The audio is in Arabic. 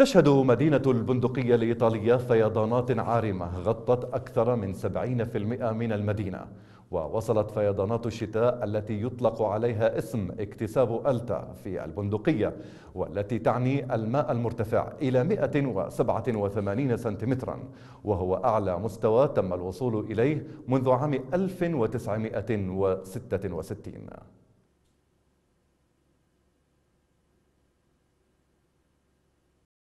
تشهد مدينة البندقية الإيطالية فيضانات عارمة غطت أكثر من 70% من المدينة ووصلت فيضانات الشتاء التي يطلق عليها اسم اكتساب ألتا في البندقية والتي تعني الماء المرتفع إلى 187 سنتيمترا وهو أعلى مستوى تم الوصول إليه منذ عام 1966